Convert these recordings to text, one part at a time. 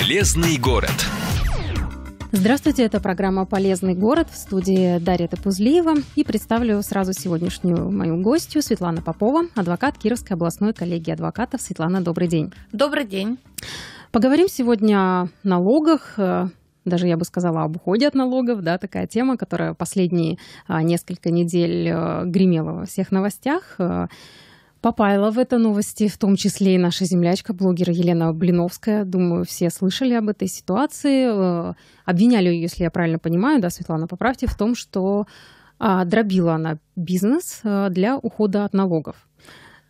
Полезный город. Здравствуйте, это программа «Полезный город» в студии Дарья Топузлиева. И представлю сразу сегодняшнюю мою гостью Светлана Попова, адвокат Кировской областной коллегии адвокатов. Светлана, добрый день. Добрый день. Поговорим сегодня о налогах, э, даже я бы сказала об уходе от налогов, да, такая тема, которая последние а, несколько недель э, гремела во всех новостях. Э, Попала в это новости, в том числе и наша землячка, блогер Елена Блиновская. Думаю, все слышали об этой ситуации. Э, обвиняли ее, если я правильно понимаю, да, Светлана, поправьте, в том, что а, дробила она бизнес э, для ухода от налогов.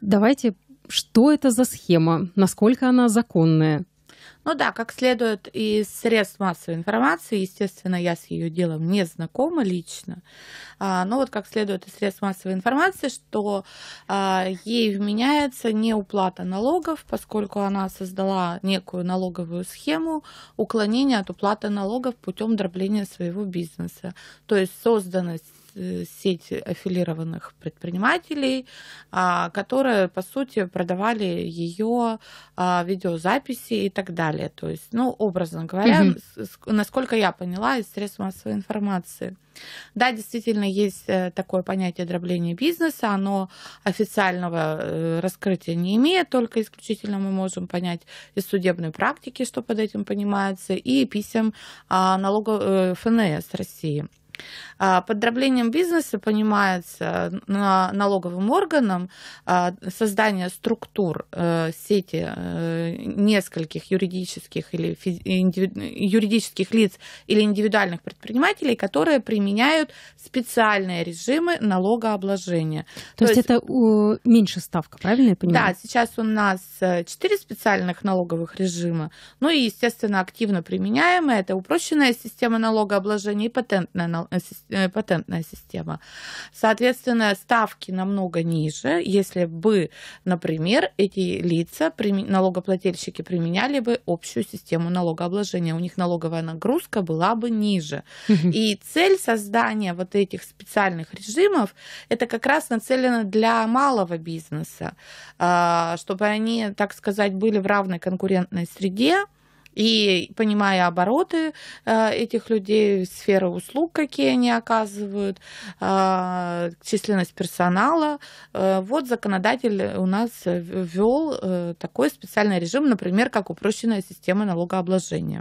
Давайте, что это за схема, насколько она законная? Ну да, как следует из средств массовой информации, естественно, я с ее делом не знакома лично, а, но вот как следует из средств массовой информации, что а, ей вменяется неуплата налогов, поскольку она создала некую налоговую схему уклонения от уплаты налогов путем дробления своего бизнеса. То есть созданность Э, сеть аффилированных предпринимателей, а, которые, по сути, продавали ее а, видеозаписи и так далее. То есть, ну, образно говоря, угу. насколько я поняла, из средств массовой информации. Да, действительно, есть э, такое понятие дробления бизнеса, оно официального э, раскрытия не имеет, только исключительно мы можем понять из судебной практики, что под этим понимается, и писем а, налогов ФНС России. А, под дроблением бизнеса понимается э, налоговым органом а, создание структур э, сети э, нескольких юридических или юридических лиц или индивидуальных предпринимателей, которые применяют специальные режимы налогообложения. То, То есть, есть это меньше ставка, правильно я понимаю? Да, сейчас у нас четыре специальных налоговых режима. Ну и, естественно, активно применяемые. Это упрощенная система налогообложения и патентная. Э, патентная система. Соответственно, ставки намного ниже, если бы, например, эти лица, налогоплательщики, применяли бы общую систему налогообложения. У них налоговая нагрузка была бы ниже. И цель создания вот этих специальных режимов, это как раз нацелено для малого бизнеса, а, чтобы они, так сказать, были в равной конкурентной среде, и понимая обороты э, этих людей, сферы услуг, какие они оказывают, э, численность персонала, э, вот законодатель у нас ввел такой специальный режим, например, как упрощенная система налогообложения.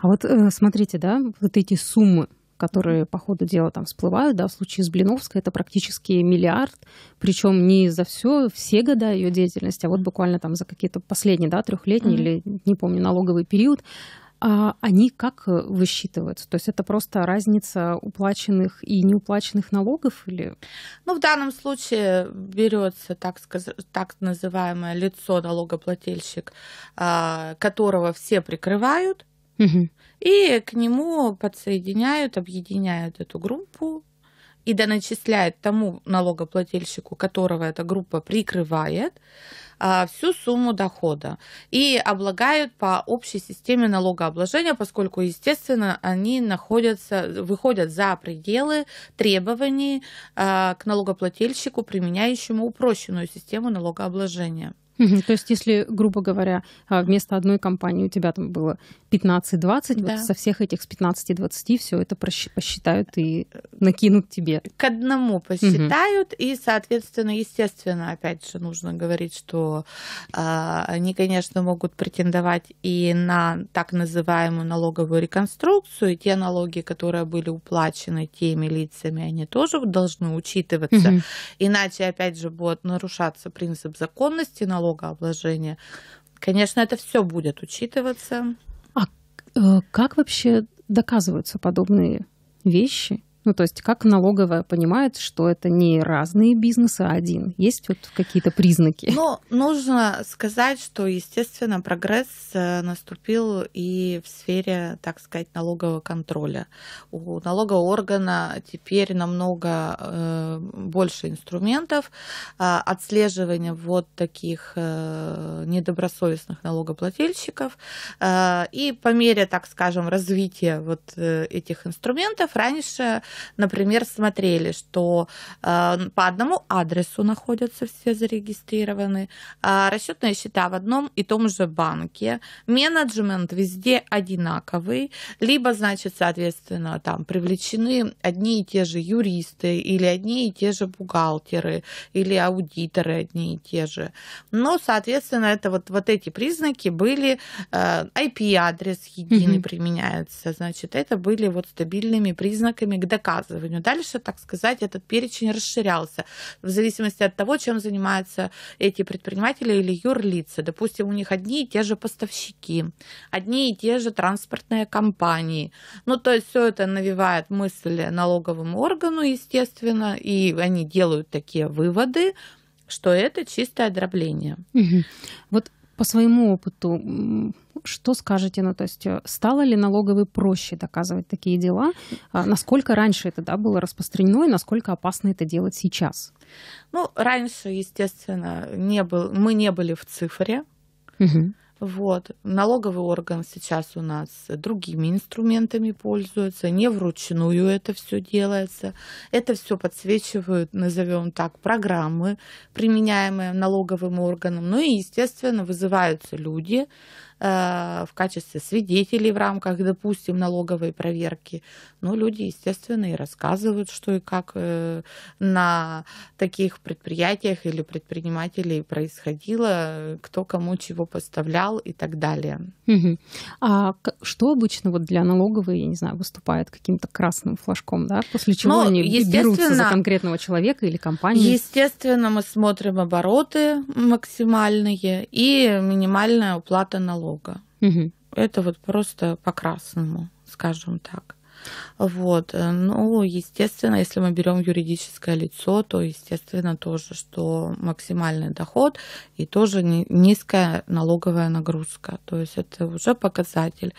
А вот смотрите, да, вот эти суммы, которые по ходу дела там всплывают, да, в случае с Блиновской это практически миллиард, причем не за все, все года ее деятельности, а вот буквально там за какие-то последние, да, трехлетние mm-hmm. или, не помню, налоговый период, а они как высчитываются? То есть это просто разница уплаченных и неуплаченных налогов или? Ну, в данном случае берется так, сказать, так называемое лицо налогоплательщик, а, которого все прикрывают, и к нему подсоединяют, объединяют эту группу и доначисляют тому налогоплательщику, которого эта группа прикрывает, а, всю сумму дохода и облагают по общей системе налогообложения, поскольку, естественно, они находятся, выходят за пределы требований а, к налогоплательщику, применяющему упрощенную систему налогообложения то есть, если, грубо говоря, а, вместо одной компании у тебя там было 15-20, да. вот со всех этих с 15-20 все это посчитают и накинут тебе. К одному посчитают, угу. и, соответственно, естественно, опять же, нужно говорить, что э, они, конечно, могут претендовать и на так называемую налоговую реконструкцию, и те налоги, которые были уплачены теми лицами, они тоже должны учитываться, угу. иначе, опять же, будет нарушаться принцип законности налогов налогообложения. Конечно, это все будет учитываться. А э, как вообще доказываются подобные вещи? Ну, то есть как налоговая понимает, что это не разные бизнесы, а один? Есть вот какие-то признаки? Ну, нужно сказать, что, естественно, прогресс э, наступил и в сфере, так сказать, налогового контроля. У налогового органа теперь намного э, больше инструментов э, отслеживания вот таких э, недобросовестных налогоплательщиков. Э, и по мере, так скажем, развития вот э, этих инструментов раньше например, смотрели, что э, по одному адресу находятся все зарегистрированы, а расчетные счета в одном и том же банке, менеджмент везде одинаковый, либо, значит, соответственно, там привлечены одни и те же юристы или одни и те же бухгалтеры или аудиторы одни и те же. Но, соответственно, это вот, вот эти признаки были, IP-адрес э, единый mm-hmm. применяется, значит, это были вот стабильными признаками, отказыванию. Дальше, так сказать, этот перечень расширялся в зависимости от того, чем занимаются эти предприниматели или юрлицы. Допустим, у них одни и те же поставщики, одни и те же транспортные компании. Ну, то есть все это навевает мысли налоговому органу, естественно, и они делают такие выводы, что это чистое дробление. Угу. Вот по своему опыту, что скажете? Ну, то есть э, стало ли налоговой проще доказывать такие дела? А насколько раньше это да, было распространено и насколько опасно это делать сейчас? Ну, раньше, естественно, не был, мы не были в цифре. Угу. Вот. Налоговый орган сейчас у нас другими инструментами пользуется, не вручную это все делается. Это все подсвечивают, назовем так, программы, применяемые налоговым органом. Ну и, естественно, вызываются люди Э, в качестве свидетелей в рамках, допустим, налоговой проверки. Но ну, люди, естественно, и рассказывают, что и как э, на таких предприятиях или предпринимателей происходило, кто кому чего поставлял и так далее. А что обычно вот для налоговой, я не знаю, выступает каким-то красным флажком, да? После чего Но, ну, они берутся за конкретного человека или компанию? Естественно, мы смотрим обороты максимальные и минимальная уплата налогов диалога. Угу. Это вот просто по-красному, скажем так. Вот. Э, ну, естественно, если мы берем юридическое лицо, то, естественно, тоже, что максимальный доход и тоже низкая налоговая нагрузка. То есть это уже показатель.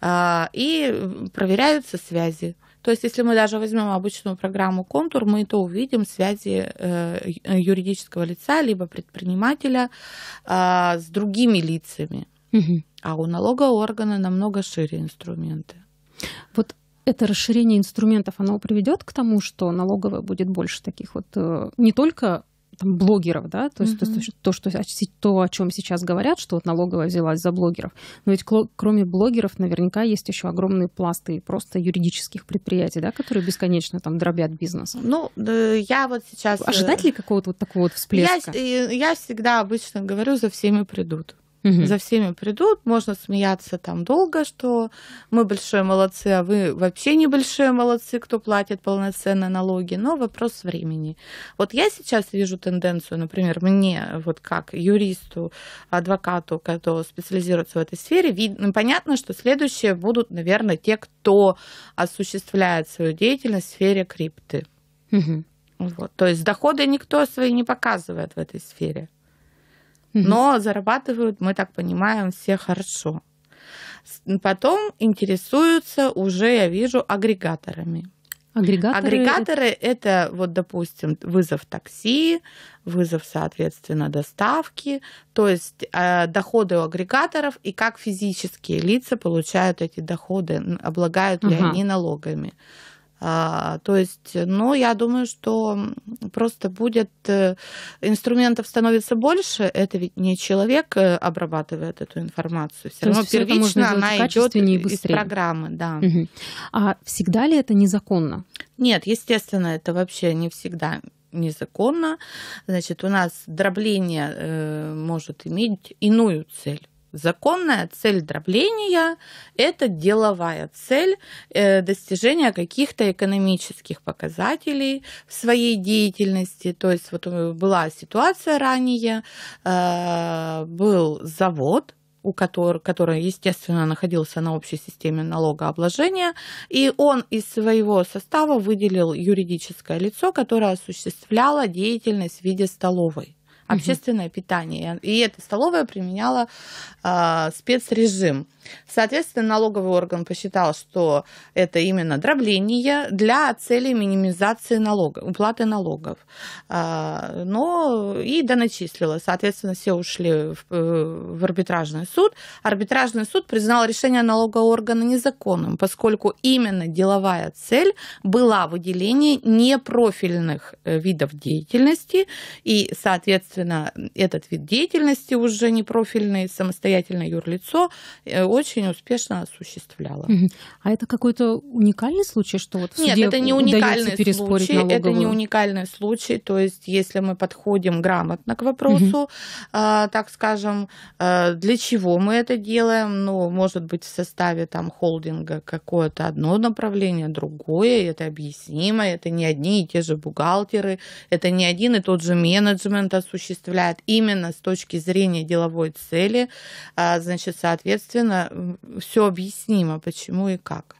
А, и проверяются связи. То есть, если мы даже возьмем обычную программу «Контур», мы то увидим связи э, юридического лица либо предпринимателя а, с другими лицами. Угу. А у налогооргана намного шире инструменты. Вот это расширение инструментов, оно приведет к тому, что налоговая будет больше таких вот э, не только там, блогеров, да, то есть mm-hmm. то, что, то, о чем сейчас говорят, что вот налоговая взялась за блогеров. Но ведь кроме блогеров наверняка есть еще огромные пласты просто юридических предприятий, да, которые бесконечно там дробят бизнес. Ну, я вот сейчас... Э, Ожидать ли какого-то вот такого вот всплеска? Я, э, я всегда обычно говорю, за всеми придут. Угу. За всеми придут, можно смеяться там долго, что мы большие молодцы, а вы вообще небольшие молодцы, кто платит полноценные налоги, но вопрос времени. Вот я сейчас вижу тенденцию, например, мне вот как юристу, адвокату, кто специализируется в этой сфере, видно, ну, понятно, что следующие будут, наверное, те, кто осуществляет свою деятельность в сфере крипты. Угу. Вот. То есть доходы никто свои не показывает в этой сфере но зарабатывают, мы так понимаем, все хорошо. Потом интересуются уже, я вижу, агрегаторами. Агрегаторы, Агрегаторы это... вот, допустим, вызов такси, вызов, соответственно, доставки, то есть э, доходы у агрегаторов и как физические лица получают эти доходы, облагают ли ага. они налогами. А, то есть, ну, я думаю, что просто будет э, инструментов становится больше. Это ведь не человек э, обрабатывает эту информацию. Все то равно первично она идет из программы, да. Угу. А всегда ли это незаконно? Нет, естественно, это вообще не всегда незаконно. Значит, у нас дробление э, может иметь иную цель Законная цель дробления – это деловая цель э, достижения каких-то экономических показателей в своей деятельности. То есть вот э, была ситуация ранее, э, был завод, у которого, который, естественно, находился на общей системе налогообложения, и он из своего состава выделил юридическое лицо, которое осуществляло деятельность в виде столовой общественное питание. И эта столовая применяла э, спецрежим. Соответственно, налоговый орган посчитал, что это именно дробление для цели минимизации налога, уплаты налогов. Э, но и доначислила Соответственно, все ушли в, э, в арбитражный суд. Арбитражный суд признал решение налогового органа незаконным, поскольку именно деловая цель была выделение непрофильных э, видов деятельности и, соответственно, соответственно, этот вид деятельности уже не профильный самостоятельное юрлицо э, очень успешно осуществляло. А это какой-то уникальный случай, что вот в Нет, это не уникальный случай, налоговую? это не уникальный случай, то есть если мы подходим грамотно к вопросу, а, так скажем, а, для чего мы это делаем, ну, может быть, в составе там холдинга какое-то одно направление, другое, это объяснимо, это не одни и те же бухгалтеры, это не один и тот же менеджмент осуществляет, осуществляет именно с точки зрения деловой цели, а, значит, соответственно, все объяснимо, почему и как.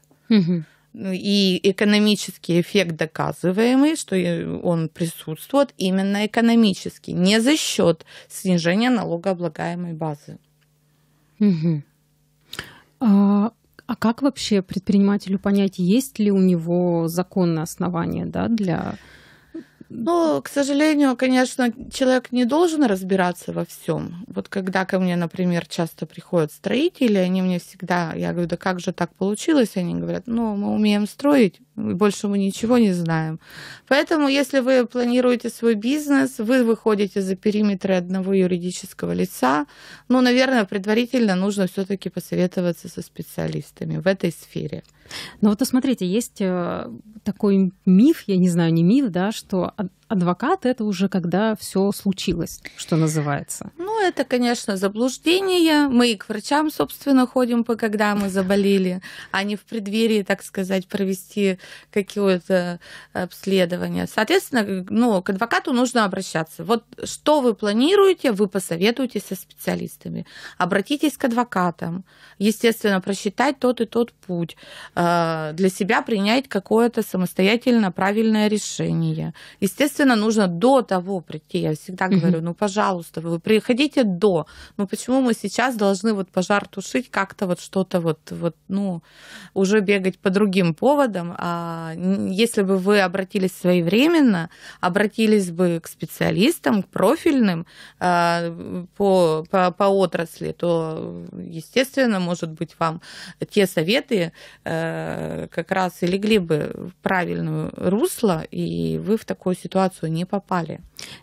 Ну и экономический эффект доказываемый, что он присутствует именно экономически, не за счет снижения налогооблагаемой базы. Угу. А, а как вообще предпринимателю понять, есть ли у него законное основание да, для ну, к сожалению, конечно, человек не должен разбираться во всем. Вот когда ко мне, например, часто приходят строители, они мне всегда, я говорю, да как же так получилось? Они говорят, ну, мы умеем строить, больше мы ничего не знаем. Поэтому, если вы планируете свой бизнес, вы выходите за периметры одного юридического лица, ну, наверное, предварительно нужно все-таки посоветоваться со специалистами в этой сфере. Ну вот, смотрите, есть э, такой миф, я не знаю, не миф, да, что адвокат это уже когда все случилось, что называется. Ну, это, конечно, заблуждение. Мы и к врачам, собственно, ходим, по когда мы заболели, а не в преддверии, так сказать, провести какое-то э, обследование. Соответственно, ну, к адвокату нужно обращаться. Вот что вы планируете, вы посоветуете со специалистами. Обратитесь к адвокатам. Естественно, просчитать тот и тот путь. Э, для себя принять какое-то самостоятельно правильное решение. Естественно, Естественно, нужно до того прийти. Я всегда mm-hmm. говорю, ну, пожалуйста, вы приходите до. Ну, почему мы сейчас должны вот пожар тушить, как-то вот что-то вот, вот, ну, уже бегать по другим поводам? А если бы вы обратились своевременно, обратились бы к специалистам, к профильным а, по, по, по отрасли, то, естественно, может быть, вам те советы э, как раз и легли бы в правильное русло, и вы в такой ситуации ситуацию не попали.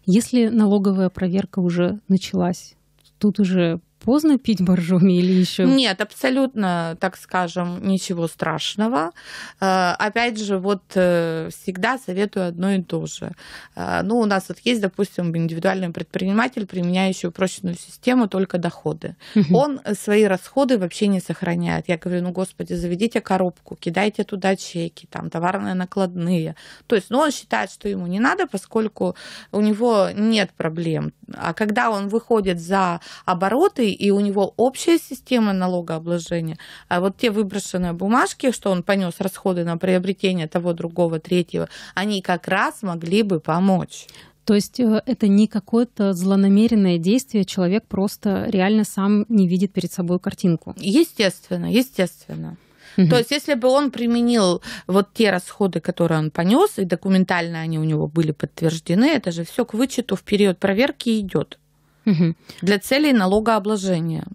Если налоговая проверка уже началась, тут уже поздно пить боржоми или еще? Нет, абсолютно, так скажем, ничего страшного. Э, опять же, вот э, всегда советую одно и то же. Э, ну, у нас вот есть, допустим, индивидуальный предприниматель, применяющий упрощенную систему только доходы. Угу. Он свои расходы вообще не сохраняет. Я говорю, ну, господи, заведите коробку, кидайте туда чеки, там, товарные накладные. То есть, ну, он считает, что ему не надо, поскольку у него нет проблем. А когда он выходит за обороты, работы, и у него общая система налогообложения, а вот те выброшенные бумажки, что он понес расходы на приобретение того, другого, третьего, они как раз могли бы помочь. То есть э, это не какое-то злонамеренное действие, человек просто реально сам не видит перед собой картинку. Естественно, естественно. Угу. То есть, если бы он применил вот те расходы, которые он понес, и документально они у него были подтверждены, это же все к вычету в период проверки идет угу. для целей налогообложения.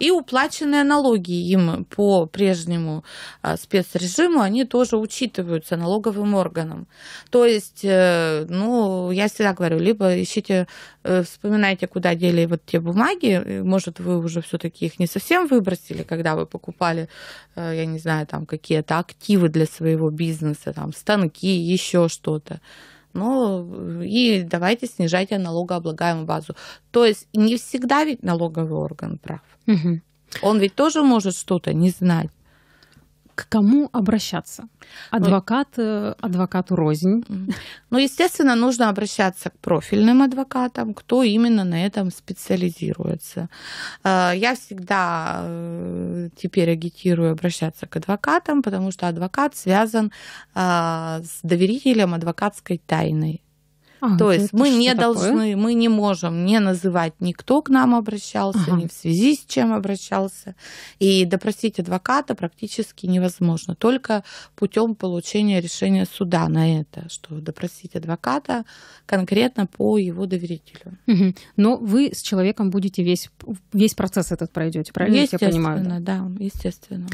И уплаченные налоги им по прежнему а, спецрежиму, они тоже учитываются налоговым органом. То есть, э, ну, я всегда говорю, либо ищите, э, вспоминайте, куда дели вот те бумаги, может, вы уже все-таки их не совсем выбросили, когда вы покупали, э, я не знаю, там какие-то активы для своего бизнеса, там станки, еще что-то. Ну и давайте снижайте налогооблагаемую базу. То есть не всегда ведь налоговый орган прав. Угу. Он ведь тоже может что-то не знать к кому обращаться? Адвокат, ну, адвокату рознь. Ну, естественно, нужно обращаться к профильным адвокатам, кто именно на этом специализируется. Э, я всегда э, теперь агитирую обращаться к адвокатам, потому что адвокат связан с доверителем адвокатской тайны. А, То есть мы не должны, мы не можем не называть никто к нам обращался, ага. ни в связи с чем обращался. И допросить адвоката практически невозможно, только путем получения решения суда на это, что допросить адвоката конкретно по его доверителю. Угу. Но вы с человеком будете весь, весь процесс этот пройдете, правильно? Естественно, я понимаю, да? да, естественно.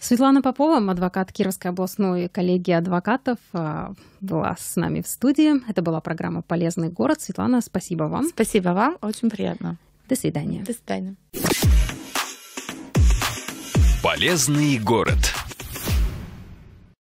Светлана Попова, адвокат Кировской областной коллегии адвокатов, а, была с нами в студии. Это была программа «Полезный город». Светлана, спасибо вам. Спасибо вам, очень приятно. До свидания. До свидания. «Полезный город».